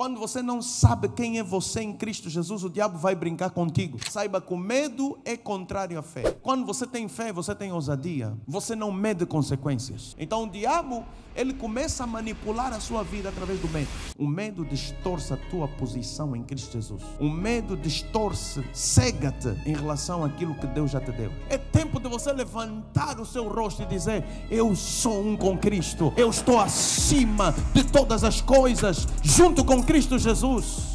Quando você não sabe quem é você em Cristo Jesus, o diabo vai brincar contigo. Saiba que o medo é contrário à fé. Quando você tem fé, você tem ousadia. Você não mede consequências. Então o diabo, ele começa a manipular a sua vida através do medo. O medo distorce a tua posição em Cristo Jesus. O medo distorce, cega-te em relação àquilo que Deus já te deu. É tempo de você levantar o seu rosto e dizer: Eu sou um com Cristo. Eu estou acima de todas as coisas, junto com Cristo Jesus.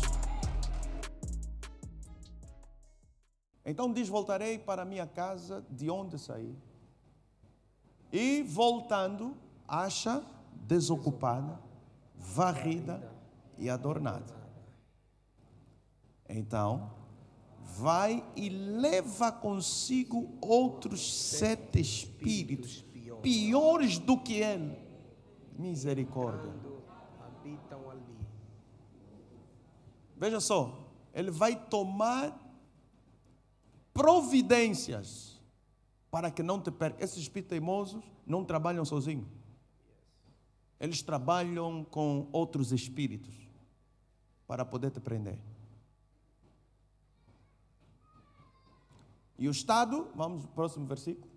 Então diz: Voltarei para a minha casa de onde saí. E voltando, acha desocupada, varrida e adornada. Então, vai e leva consigo outros sete espíritos piores do que ele. Misericórdia. Veja só, ele vai tomar providências para que não te perca. Esses espíritos teimosos não trabalham sozinhos. Eles trabalham com outros espíritos para poder te prender. E o Estado, vamos para o próximo versículo.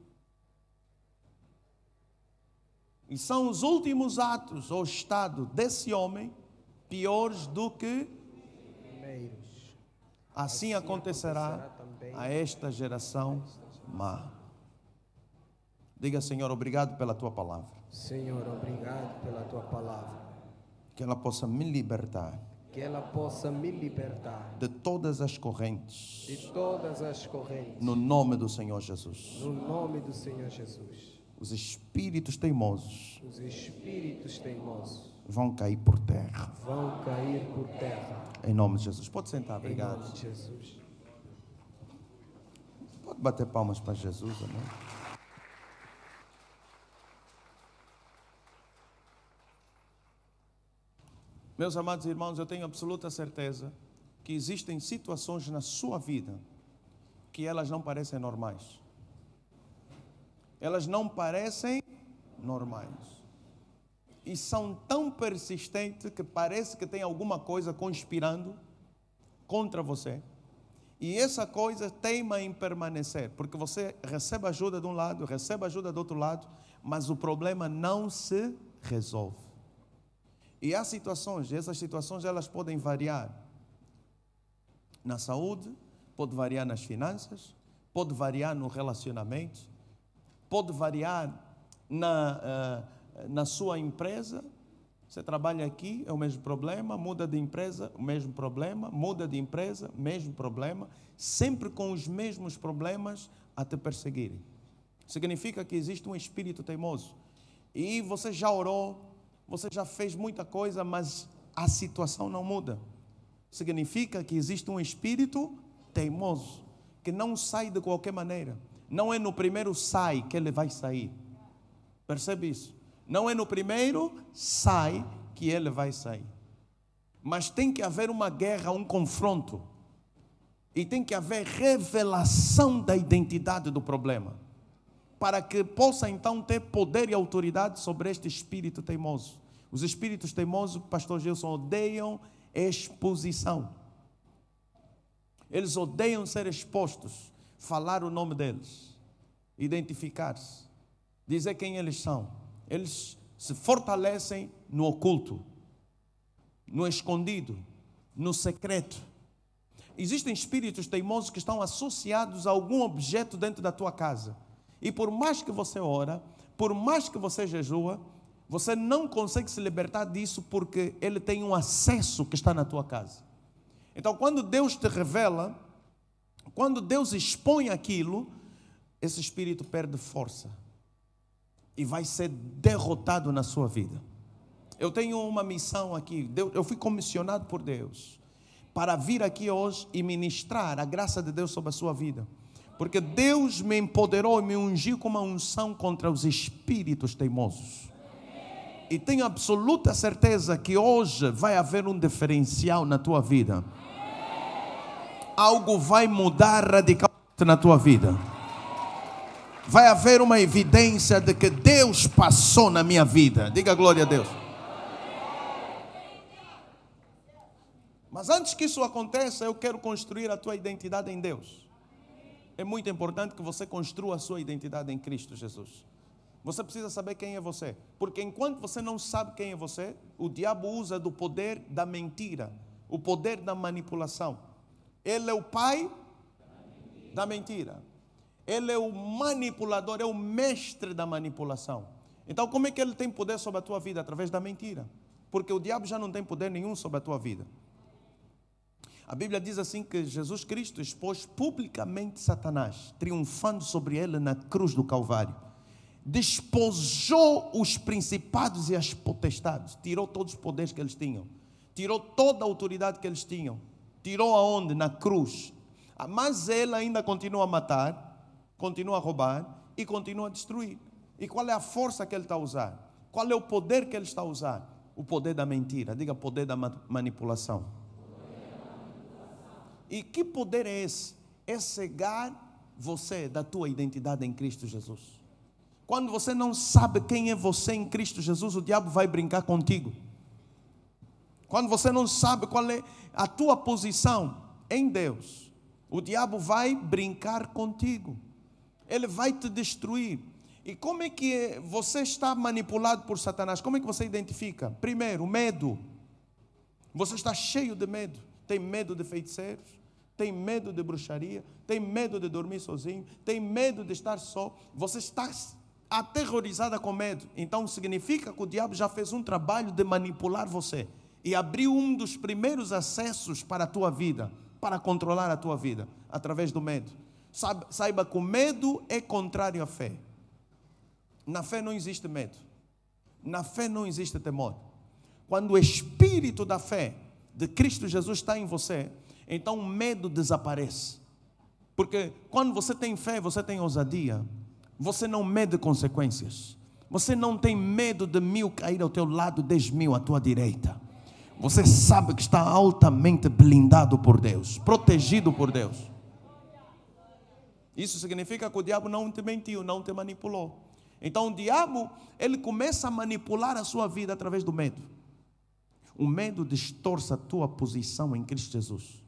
E são os últimos atos ou estado desse homem piores do que primeiros. Assim, assim acontecerá a esta geração má. Diga, Senhor, obrigado pela tua palavra. Senhor, obrigado pela tua palavra. Que ela possa me libertar. Que ela possa me libertar de todas as correntes. De todas as correntes. No nome do Senhor Jesus. No nome do Senhor Jesus. Os espíritos teimosos. Os espíritos teimosos vão cair por terra. Vão cair por terra. Em nome de Jesus. Pode sentar, obrigado. Em nome de Jesus. Pode bater palmas para Jesus, amém? Meus amados irmãos, eu tenho absoluta certeza que existem situações na sua vida que elas não parecem normais. Elas não parecem normais e são tão persistentes que parece que tem alguma coisa conspirando contra você. E essa coisa teima em permanecer, porque você recebe ajuda de um lado, recebe ajuda do outro lado, mas o problema não se resolve. E há situações, e essas situações elas podem variar na saúde, pode variar nas finanças, pode variar no relacionamento, pode variar na, eh, na sua empresa, você trabalha aqui, é o mesmo problema, muda de empresa, o mesmo problema, muda de empresa, mesmo problema, sempre com os mesmos problemas a te perseguirem. Significa que existe um espírito teimoso. E você já orou, você já fez muita coisa, mas a situação não muda. Significa que existe um espírito teimoso, que não sai de qualquer maneira. Não é no primeiro sai que ele vai sair. Percebe isso? Não é no primeiro, sai, que ele vai sair. Mas tem que haver uma guerra, um confronto. E tem que haver revelação da identidade do problema. Para que possa então ter poder e autoridade sobre este espírito teimoso. Os espíritos teimosos, pastor Gilson, odeiam exposição. Eles odeiam ser expostos, falar o nome deles, identificar-se, dizer quem eles são. Eles se fortalecem no oculto, no escondido, no secreto. Existem espíritos teimosos que estão associados a algum objeto dentro da tua casa. E por mais que você ora, por mais que você jejua, você não consegue se libertar disso porque ele tem um acesso que está na tua casa. Então, quando Deus te revela, quando Deus expõe aquilo, esse espírito perde força e vai ser derrotado na sua vida. Eu tenho uma missão aqui, eu fui comissionado por Deus para vir aqui hoje e ministrar a graça de Deus sobre a sua vida. Porque Deus me empoderou e me ungiu com uma unção contra os espíritos teimosos. E tenho absoluta certeza que hoje vai haver um diferencial na tua vida. Algo vai mudar radicalmente na tua vida vai haver uma evidência de que Deus passou na minha vida. Diga glória a Deus. Mas antes que isso aconteça, eu quero construir a tua identidade em Deus. É muito importante que você construa a sua identidade em Cristo Jesus. Você precisa saber quem é você, porque enquanto você não sabe quem é você, o diabo usa do poder da mentira, o poder da manipulação. Ele é o pai da mentira. Da mentira. Ele é o manipulador, é o mestre da manipulação. Então, como é que ele tem poder sobre a tua vida? Através da mentira. Porque o diabo já não tem poder nenhum sobre a tua vida. A Bíblia diz assim que Jesus Cristo expôs publicamente Satanás, triunfando sobre ele na cruz do Calvário. Despojou os principados e as potestades, tirou todos os poderes que eles tinham, tirou toda a autoridade que eles tinham, tirou aonde? Na cruz. Ah, mas ele ainda continua a matar, continua a roubar e continua a destruir. E qual é a força que ele está a usar? Qual é o poder que ele está a usar? O poder da mentira, diga poder da manipulação. Poder da manipulação. E que poder é esse? É cegar você da tua identidade em Cristo Jesus. Quando você não sabe quem é você em Cristo Jesus, o diabo vai brincar contigo. Quando você não sabe qual é a tua posição em Deus, o diabo vai brincar contigo ele vai te destruir. E como é que você está manipulado por Satanás? Como é que você identifica? Primeiro, medo. Você está cheio de medo. Tem medo de feiticeiros, tem medo de bruxaria, tem medo de dormir sozinho, tem medo de estar só. Você está aterrorizada com medo. Então significa que o diabo já fez um trabalho de manipular você e abriu um dos primeiros acessos para a tua vida, para controlar a tua vida, através do medo. Saiba que o medo é contrário à fé. Na fé não existe medo. Na fé não existe temor. Quando o espírito da fé de Cristo Jesus está em você, então o medo desaparece. Porque quando você tem fé, você tem ousadia. Você não mede consequências. Você não tem medo de mil cair ao teu lado, dez mil à tua direita. Você sabe que está altamente blindado por Deus, protegido por Deus. Isso significa que o diabo não te mentiu, não te manipulou. Então o diabo, ele começa a manipular a sua vida através do medo. O medo distorce a tua posição em Cristo Jesus.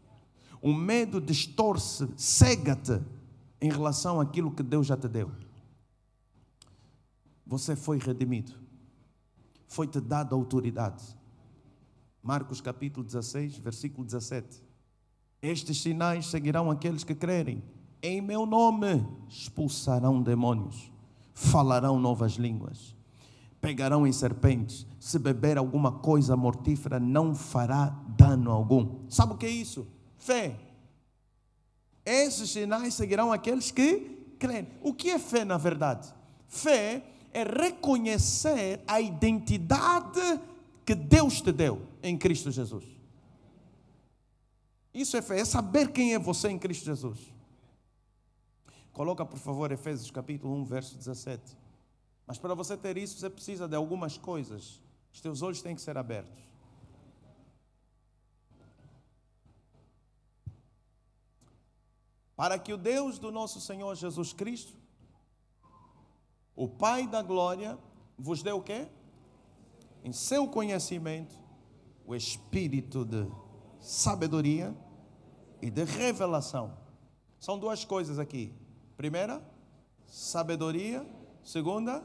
O medo distorce, cega-te em relação àquilo que Deus já te deu. Você foi redimido. Foi-te dada autoridade. Marcos capítulo 16, versículo 17. Estes sinais seguirão aqueles que crerem em meu nome expulsarão demônios, falarão novas línguas, pegarão em serpentes. Se beber alguma coisa mortífera, não fará dano algum. Sabe o que é isso? Fé. Esses sinais seguirão aqueles que creem. O que é fé, na verdade? Fé é reconhecer a identidade que Deus te deu em Cristo Jesus. Isso é fé, é saber quem é você em Cristo Jesus. Coloca, por favor, Efésios capítulo 1, verso 17. Mas para você ter isso, você precisa de algumas coisas. Os teus olhos têm que ser abertos. Para que o Deus do nosso Senhor Jesus Cristo, o Pai da glória, vos dê o quê? Em seu conhecimento, o espírito de sabedoria e de revelação. São duas coisas aqui. Primeira, sabedoria. Segunda,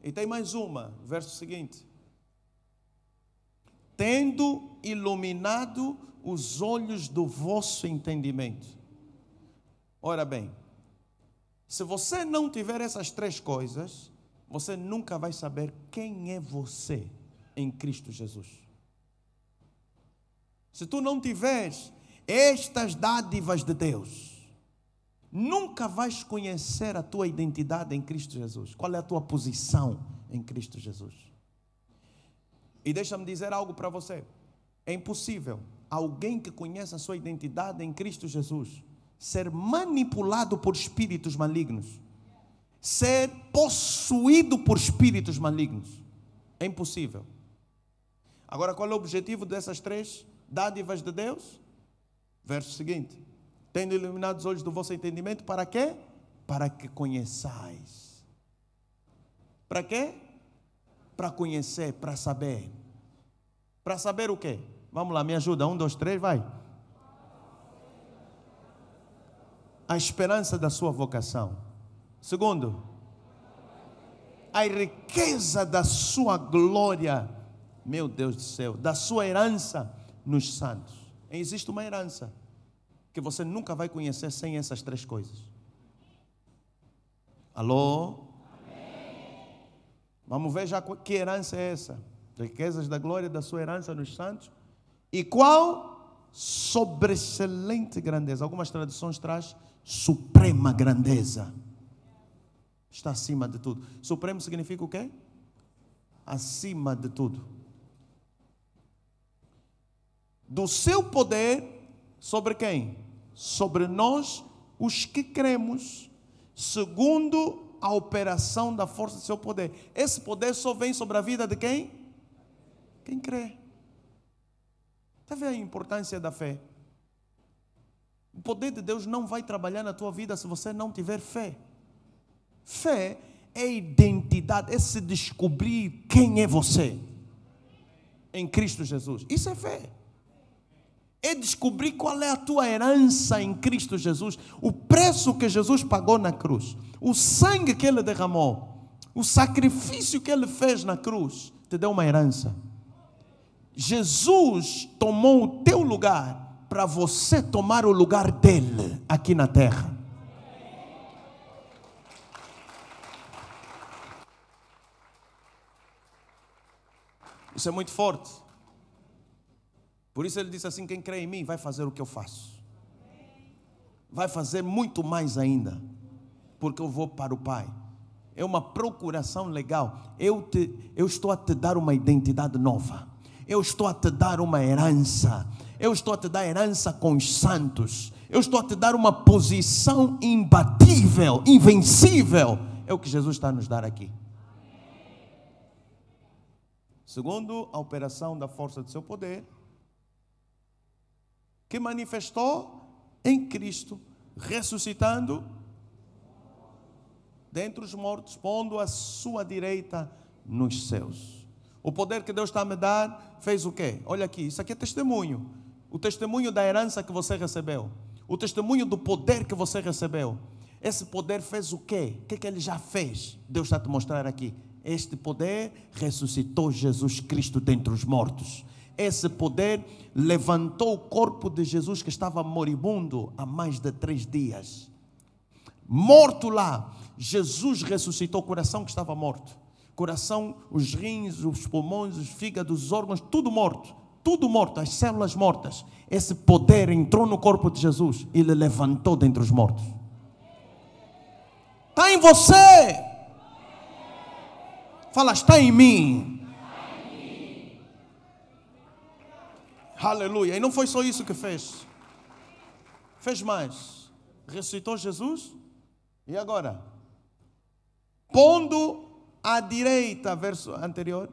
e tem mais uma, verso seguinte: Tendo iluminado os olhos do vosso entendimento. Ora bem, se você não tiver essas três coisas, você nunca vai saber quem é você em Cristo Jesus. Se tu não tiveres estas dádivas de Deus, Nunca vais conhecer a tua identidade em Cristo Jesus. Qual é a tua posição em Cristo Jesus? E deixa-me dizer algo para você. É impossível alguém que conhece a sua identidade em Cristo Jesus ser manipulado por espíritos malignos, ser possuído por espíritos malignos. É impossível. Agora, qual é o objetivo dessas três dádivas de Deus? Verso seguinte: tendo iluminados hoje do vosso entendimento, para quê? Para que conheçais. Para quê? Para conhecer, para saber. Para saber o quê? Vamos lá, me ajuda. Um, dois, três, vai. A esperança da sua vocação. Segundo, a riqueza da sua glória, meu Deus do céu, da sua herança nos santos. Existe uma herança que você nunca vai conhecer sem essas três coisas. Alô? Amém. Vamos ver já que herança é essa. Riquezas da glória da sua herança nos santos. E qual sobreexcelente grandeza. Algumas traduções traz suprema grandeza. Está acima de tudo. Supremo significa o quê? Acima de tudo. Do seu poder sobre quem? sobre nós os que cremos, segundo a operação da força do seu poder. Esse poder só vem sobre a vida de quem? Quem crê. Está vendo a importância da fé? O poder de Deus não vai trabalhar na tua vida se você não tiver fé. Fé é identidade, é se descobrir quem é você em Cristo Jesus. Isso é fé é descobrir qual é a tua herança em Cristo Jesus, o preço que Jesus pagou na cruz, o sangue que ele derramou, o sacrifício que ele fez na cruz, te deu uma herança. Jesus tomou o teu lugar para você tomar o lugar dele aqui na terra. Isso é muito forte. Por isso ele disse assim: quem crê em mim vai fazer o que eu faço. Vai fazer muito mais ainda, porque eu vou para o Pai. É uma procuração legal. Eu, te, eu estou a te dar uma identidade nova. Eu estou a te dar uma herança. Eu estou a te dar herança com os santos. Eu estou a te dar uma posição imbatível, invencível. É o que Jesus está a nos dar aqui. Segundo a operação da força do seu poder, que manifestou em Cristo, ressuscitando dentre os mortos, pondo a sua direita nos céus. O poder que Deus está a me dar fez o quê? Olha aqui, isso aqui é testemunho. O testemunho da herança que você recebeu. O testemunho do poder que você recebeu. Esse poder fez o quê? O que, é que ele já fez? Deus está a te mostrar aqui. Este poder ressuscitou Jesus Cristo dentre os mortos esse poder, levantou o corpo de Jesus que estava moribundo há mais de três dias. Morto lá, Jesus ressuscitou o coração que estava morto. Coração, os rins, os pulmões, os fígados, os órgãos, tudo morto. Tudo morto, as células mortas. Esse poder entrou no corpo de Jesus e ele levantou dentre os mortos. Está em você. Fala, está em mim Aleluia. E não foi só isso que fez. Fez mais. Ressuscitou Jesus. E agora? Pondo à direita, verso anterior.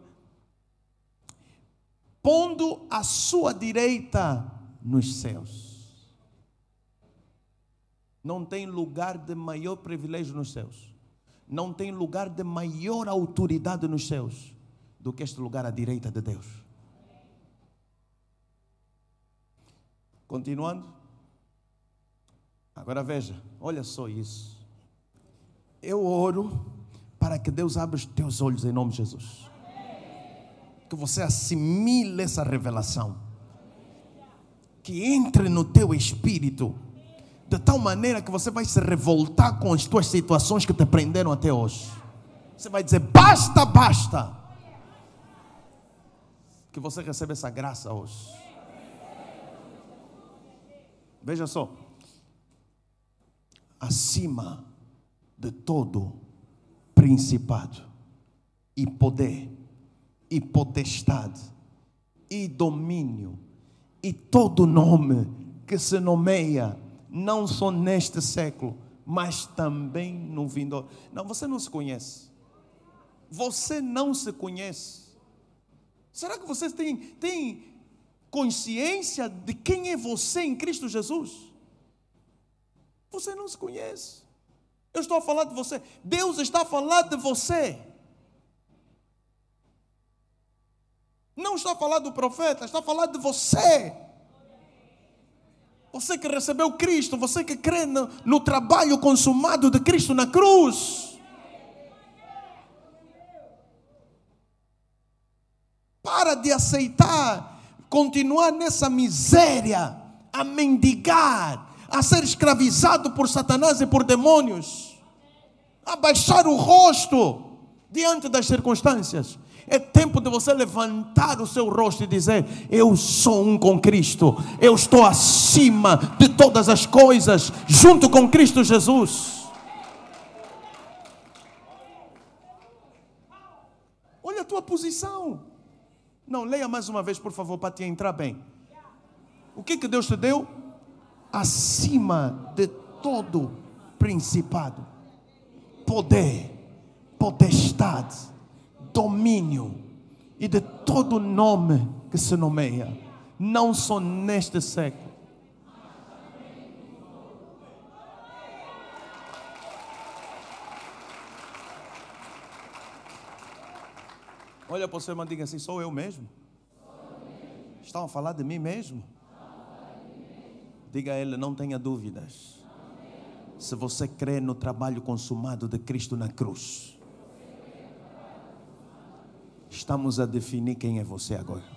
Pondo a sua direita nos céus. Não tem lugar de maior privilégio nos céus. Não tem lugar de maior autoridade nos céus do que este lugar à direita de Deus. Continuando. Agora veja, olha só isso. Eu oro para que Deus abra os teus olhos em nome de Jesus. Que você assimile essa revelação. Que entre no teu espírito. De tal maneira que você vai se revoltar com as tuas situações que te prenderam até hoje. Você vai dizer: basta, basta. Que você receba essa graça hoje. Veja só. Acima de todo principado e poder e potestade e domínio e todo nome que se nomeia não só neste século, mas também no vindouro. Não, você não se conhece. Você não se conhece. Será que você tem, tem consciência de quem é você em Cristo Jesus? Você não se conhece. Eu estou a falar de você. Deus está a falar de você. Não está a falar do profeta, está a falar de você. Você que recebeu Cristo, você que crê no, no trabalho consumado de Cristo na cruz. Para de aceitar continuar nessa miséria, a mendigar, a ser escravizado por Satanás e por demônios, a baixar o rosto diante das circunstâncias. É tempo de você levantar o seu rosto e dizer: Eu sou um com Cristo, eu estou acima de todas as coisas, junto com Cristo Jesus. Olha a tua posição. Não, leia mais uma vez, por favor, para te entrar bem. O que, que Deus te deu? Acima de todo principado, poder, potestade, domínio e de todo nome que se nomeia, não só neste século, Olha para o seu irmão e diga assim: sou eu mesmo? Estão a falar de mim mesmo? Diga a ele: não tenha dúvidas. Se você crê no trabalho consumado de Cristo na cruz, estamos a definir quem é você agora.